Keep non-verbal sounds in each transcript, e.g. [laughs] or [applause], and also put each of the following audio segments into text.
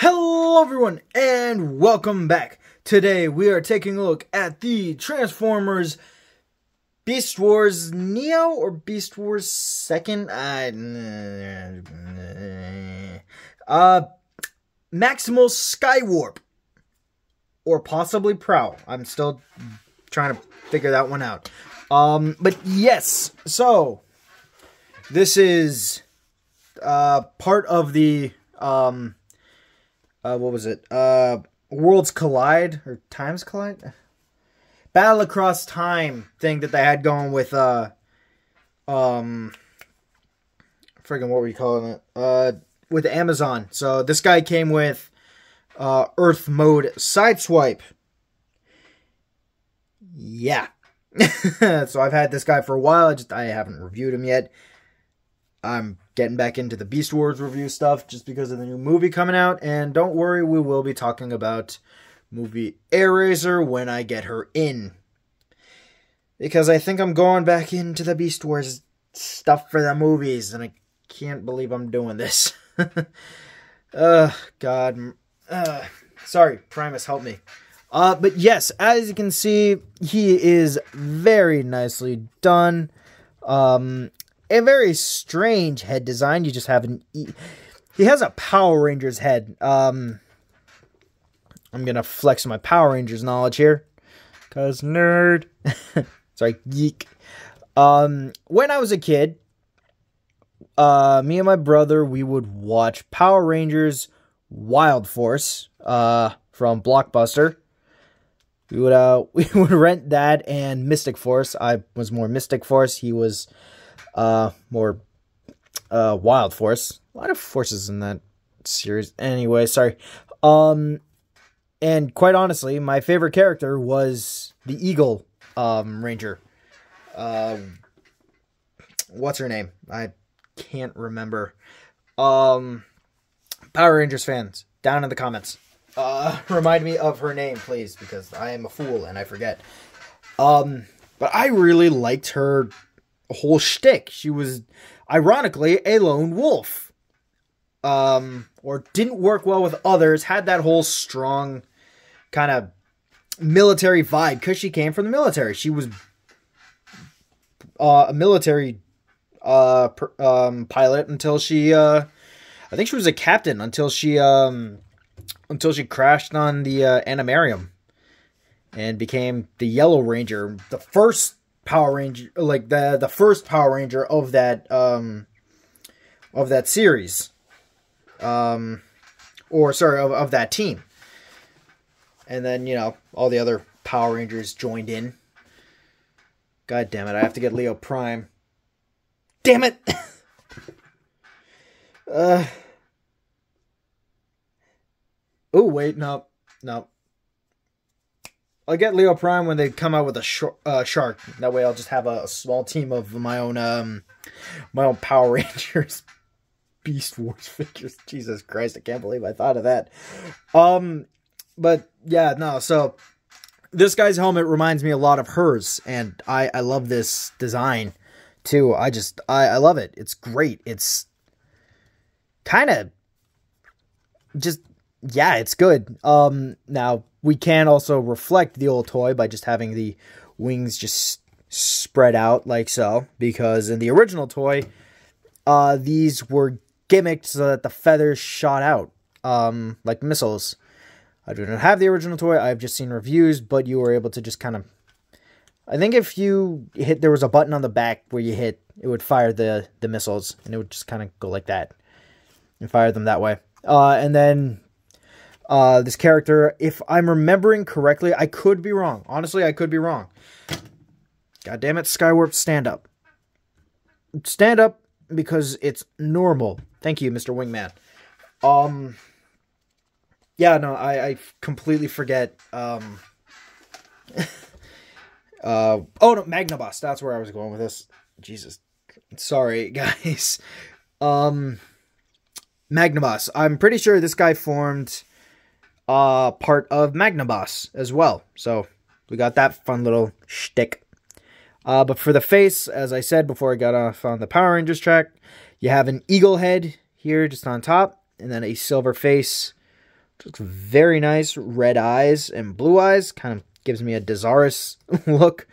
Hello everyone and welcome back. Today we are taking a look at the Transformers Beast Wars Neo or Beast Wars Second I uh Maximal Skywarp or possibly Prowl. I'm still trying to figure that one out. Um but yes. So this is uh part of the um uh, what was it? Uh, Worlds Collide or Times Collide? Battle Across Time thing that they had going with uh, um, friggin' what were you calling it? Uh, with Amazon. So this guy came with uh Earth Mode Sideswipe. Yeah. [laughs] so I've had this guy for a while. I just I haven't reviewed him yet. I'm getting back into the Beast Wars review stuff just because of the new movie coming out. And don't worry, we will be talking about movie Airazor when I get her in. Because I think I'm going back into the Beast Wars stuff for the movies, and I can't believe I'm doing this. uh, [laughs] God. Uh, sorry, Primus, help me. Uh, but yes, as you can see, he is very nicely done. Um, a very strange head design. You just have an. E- he has a Power Rangers head. Um, I'm gonna flex my Power Rangers knowledge here, cause nerd. [laughs] Sorry, geek. Um, when I was a kid, uh, me and my brother we would watch Power Rangers Wild Force uh, from Blockbuster. We would uh, [laughs] we would rent that and Mystic Force. I was more Mystic Force. He was uh, more uh, Wild Force. A lot of forces in that series. Anyway, sorry. Um, and quite honestly, my favorite character was the Eagle um, Ranger. Uh, what's her name? I can't remember. Um, Power Rangers fans, down in the comments. Uh, [laughs] remind me of her name, please, because I am a fool and I forget. Um, but I really liked her whole shtick. She was, ironically, a lone wolf. Um, or didn't work well with others, had that whole strong kind of military vibe because she came from the military. She was uh, a military uh, um, pilot until she, uh, I think she was a captain until she, um, until she crashed on the uh, Animarium and became the Yellow Ranger. The first Power Ranger, like the the first Power Ranger of that um, of that series, um, or sorry of, of that team, and then you know all the other Power Rangers joined in. God damn it! I have to get Leo Prime. Damn it! [laughs] uh. Oh wait, no, no. I'll get Leo Prime when they come out with a sh uh, shark. That way, I'll just have a, a, small team of my own, um, my own Power [laughs] Rangers, Beast Wars [laughs] figures. Jesus Christ, I can't believe I thought of that. Um, but yeah, no. So this guy's helmet reminds me a lot of hers, and I I love this design too. I just I I love it. It's great. It's kind of just yeah, it's good. Um, now we can also reflect the old toy by just having the wings just spread out like so, because in the original toy, uh, these were gimmicked so that the feathers shot out, um, like missiles. I do not have the original toy. I've just seen reviews, but you were able to just kind of. I think if you hit, there was a button on the back where you hit, it would fire the the missiles, and it would just kind of go like that, and fire them that way. Uh, and then uh, this character. If I'm remembering correctly, I could be wrong. Honestly, I could be wrong. God damn it, Skywarp, stand up. Stand up because it's normal. Thank you, Mr. Wingman. Um, yeah, no, I, I completely forget. Um, [laughs] uh, oh no, Magnaboss. That's where I was going with this. Jesus, sorry [laughs] guys. Um, Magnaboss. I'm pretty sure this guy formed uh, part of Magnaboss as well. So we got that fun little shtick. Uh, but for the face, as I said before I got off on the Power Rangers track, you have an eagle head here just on top, and then a silver face. Looks very nice. Red eyes and blue eyes. Kind of gives me a Desaurus [laughs] look.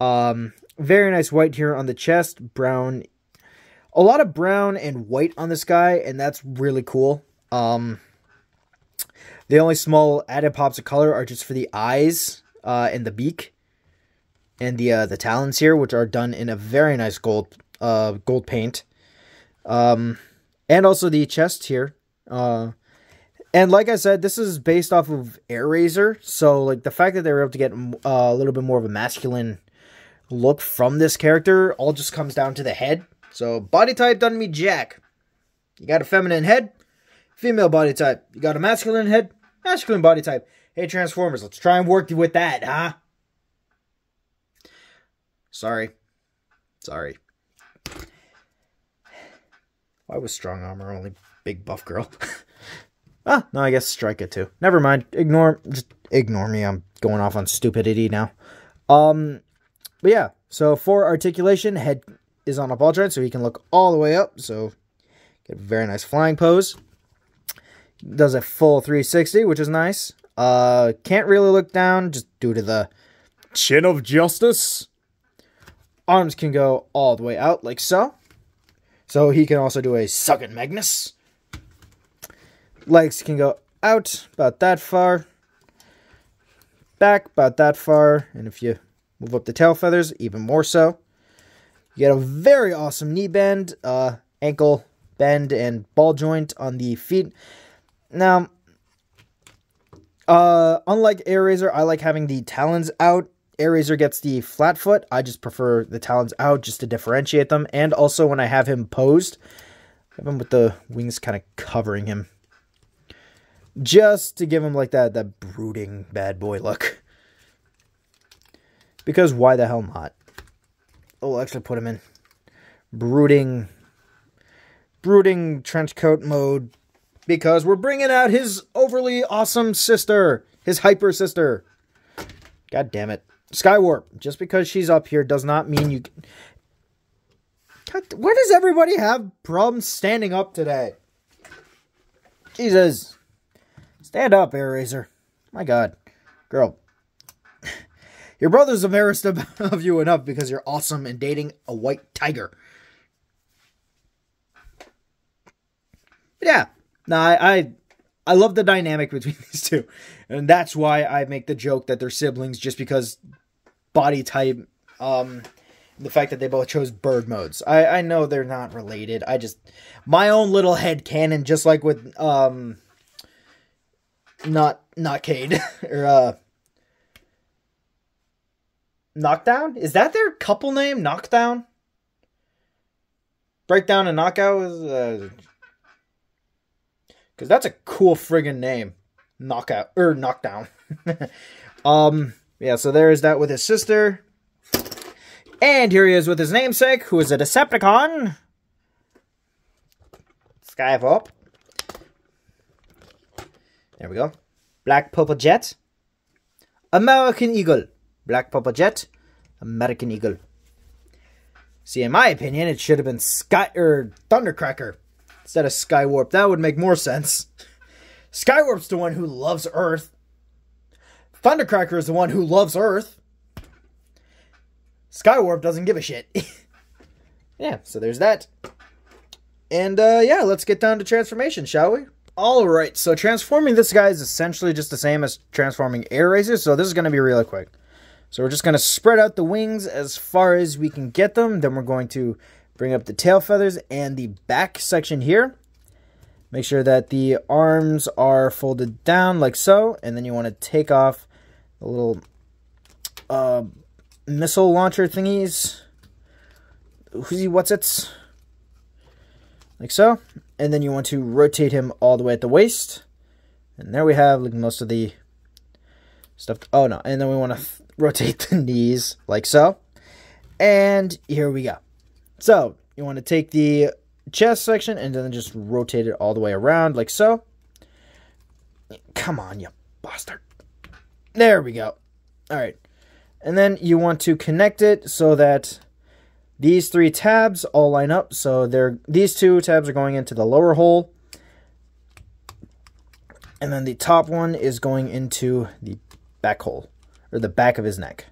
Um, very nice white here on the chest. Brown. A lot of brown and white on this guy, and that's really cool. Um, the only small added pops of color are just for the eyes uh, and the beak and the uh, the talons here, which are done in a very nice gold uh, gold paint. Um, and also the chest here. Uh, and like I said, this is based off of Air Razor, so like the fact that they were able to get uh, a little bit more of a masculine look from this character all just comes down to the head. So body type doesn't mean jack. You got a feminine head, female body type. You got a masculine head, masculine body type. Hey, Transformers, let's try and work with that, huh? Sorry. Sorry. Why was Strong Armor only big buff girl? [laughs] ah, no, I guess Strike it too. Never mind. Ignore, just ignore me. I'm going off on stupidity now. Um, but yeah. So for articulation, head is on a ball joint, so he can look all the way up. So get a very nice flying pose does a full 360, which is nice. Uh, can't really look down just due to the chin of justice. Arms can go all the way out like so. So he can also do a sucking Magnus. Legs can go out about that far. Back about that far. And if you move up the tail feathers, even more so. You get a very awesome knee bend, uh, ankle bend, and ball joint on the feet. Now, uh, unlike Air Razor, I like having the talons out. Air Razor gets the flat foot. I just prefer the talons out just to differentiate them. And also when I have him posed, I have him with the wings kind of covering him. Just to give him like that, that brooding bad boy look. Because why the hell not? Oh, we'll actually put him in brooding, brooding trench coat mode because we're bringing out his overly awesome sister, his hyper sister. God damn it. Skywarp, just because she's up here does not mean you... God, where does everybody have problems standing up today? Jesus. Stand up, Air Razor. My God. Girl. [laughs] Your brother's embarrassed [laughs] of you enough because you're awesome and dating a white tiger. But yeah, now I, I I love the dynamic between [laughs] these two. And that's why I make the joke that they're siblings just because body type, um, the fact that they both chose bird modes. I, I know they're not related. I just my own little head canon, just like with um not not Cade [laughs] or uh Knockdown? Is that their couple name? Knockdown? Breakdown and knockout is uh because that's a cool friggin' name. Knockout. Or er, knockdown. [laughs] um, yeah, so there is that with his sister. And here he is with his namesake, who is a Decepticon. Sky There we go. Black Purple Jet. American Eagle. Black Purple Jet. American Eagle. See, in my opinion, it should have been Sky or er, Thundercracker instead of Skywarp. That would make more sense. Skywarp's the one who loves Earth. Thundercracker is the one who loves Earth. Skywarp doesn't give a shit. [laughs] yeah, so there's that. And uh, yeah, let's get down to transformation, shall we? Alright, so transforming this guy is essentially just the same as transforming Air Racer, so this is going to be really quick. So we're just going to spread out the wings as far as we can get them, then we're going to Bring up the tail feathers and the back section here. Make sure that the arms are folded down like so, and then you want to take off the little uh, missile launcher thingies. Who's what's it? Like so. And then you want to rotate him all the way at the waist. And there we have like most of the stuff. Oh no, and then we want to rotate [laughs] the knees like so. And here we go. So you want to take the chest section and then just rotate it all the way around like so. Come on, you bastard. There we go. All right. And then you want to connect it so that these three tabs all line up. So they're, these two tabs are going into the lower hole. And then the top one is going into the back hole, or the back of his neck.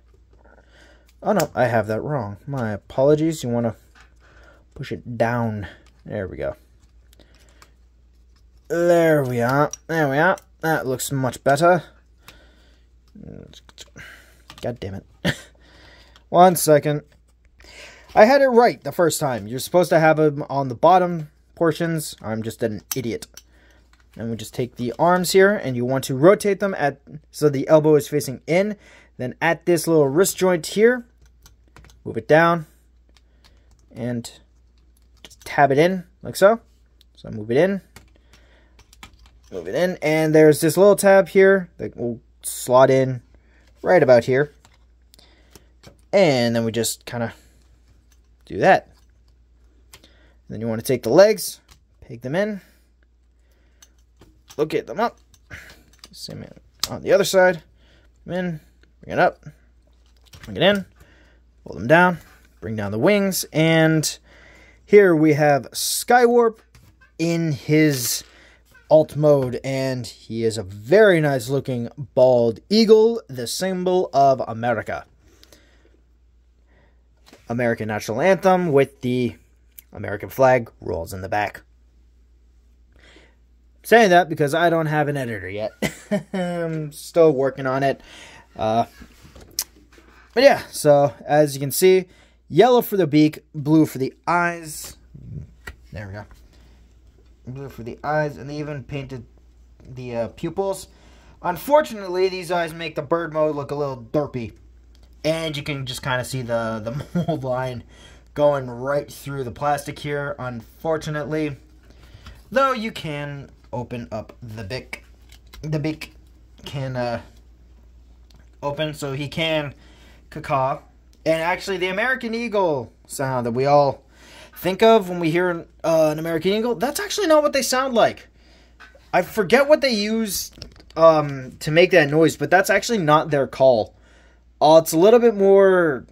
Oh no, I have that wrong. My apologies. You want to push it down. There we go. There we are. There we are. That looks much better. God damn it. [laughs] One second. I had it right the first time. You're supposed to have them on the bottom portions. I'm just an idiot. And we just take the arms here and you want to rotate them at so the elbow is facing in. Then at this little wrist joint here, move it down and tab it in like so. So I move it in, move it in, and there's this little tab here that will slot in right about here. And then we just kind of do that. And then you want to take the legs, peg them in, locate them up, same on the other side, come in, bring it up, bring it in, pull them down, bring down the wings, and here we have Skywarp in his alt mode, and he is a very nice looking bald eagle, the symbol of America. American National Anthem with the American flag rolls in the back. Saying that because I don't have an editor yet. [laughs] I'm still working on it. Uh, but yeah, so as you can see, Yellow for the beak, blue for the eyes. There we go. Blue for the eyes, and they even painted the uh, pupils. Unfortunately, these eyes make the bird mode look a little derpy. And you can just kind of see the, [laughs] the mold line going right through the plastic here, unfortunately. Though you can open up the beak. The beak can uh, open, so he can caw and actually the American Eagle sound that we all think of when we hear uh, an American Eagle, that's actually not what they sound like. I forget what they use um, to make that noise, but that's actually not their call. Uh, it's a little bit more.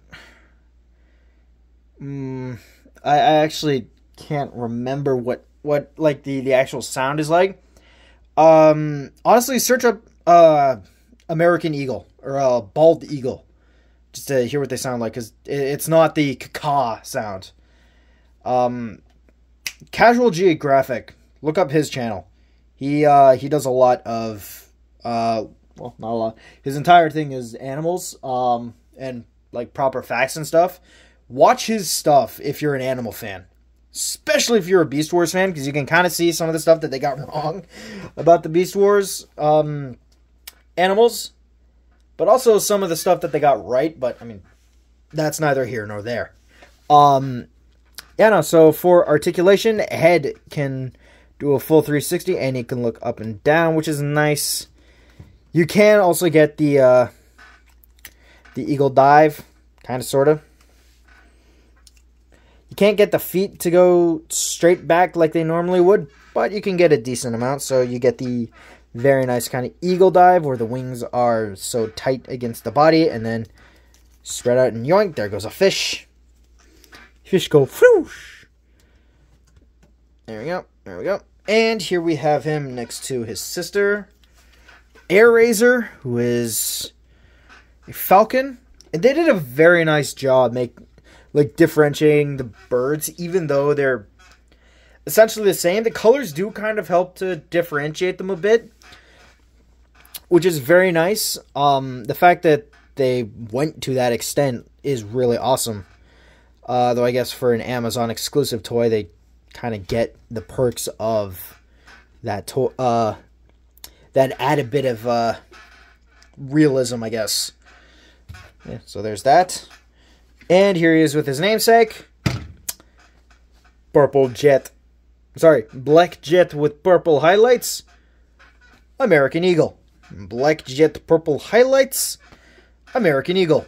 Mm, I, I actually can't remember what what like the the actual sound is like. Um, honestly, search up uh, American Eagle or uh, bald eagle just to hear what they sound like because it's not the caca sound. Um, Casual Geographic, look up his channel. He uh, he does a lot of uh, well, not a lot. His entire thing is animals um, and like proper facts and stuff. Watch his stuff if you're an animal fan, especially if you're a Beast Wars fan, because you can kind of see some of the stuff that they got [laughs] wrong about the Beast Wars. Um, animals but also some of the stuff that they got right. But I mean, that's neither here nor there. Um, yeah, no. So for articulation, head can do a full 360, and it can look up and down, which is nice. You can also get the uh, the eagle dive, kind of, sort of. You can't get the feet to go straight back like they normally would, but you can get a decent amount. So you get the very nice kind of eagle dive where the wings are so tight against the body and then spread out and yoink. There goes a fish. Fish go whoosh. There we go. There we go. And here we have him next to his sister, Air Razor, who is a falcon. And they did a very nice job make like differentiating the birds, even though they're essentially the same. The colors do kind of help to differentiate them a bit, which is very nice. Um, the fact that they went to that extent is really awesome. Uh, though I guess for an Amazon exclusive toy, they kind of get the perks of that toy. uh, that a bit of uh, realism, I guess. Yeah, so there's that. And here he is with his namesake, Purple Jet Sorry, black jet with purple highlights. American Eagle. Black jet purple highlights. American Eagle.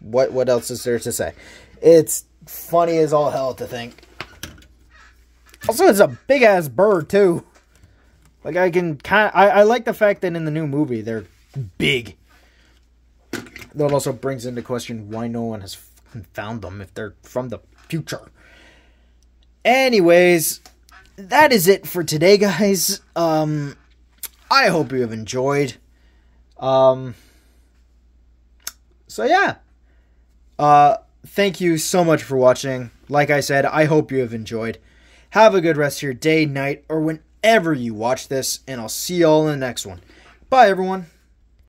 What what else is there to say? It's funny as all hell to think. Also, it's a big ass bird too. Like I can kind I, I like the fact that in the new movie they're big. That also brings into question why no one has found them if they're from the future. Anyways, that is it for today, guys. Um, I hope you have enjoyed. Um, so yeah. Uh, thank you so much for watching. Like I said, I hope you have enjoyed. Have a good rest of your day, night, or whenever you watch this, and I'll see y'all in the next one. Bye, everyone.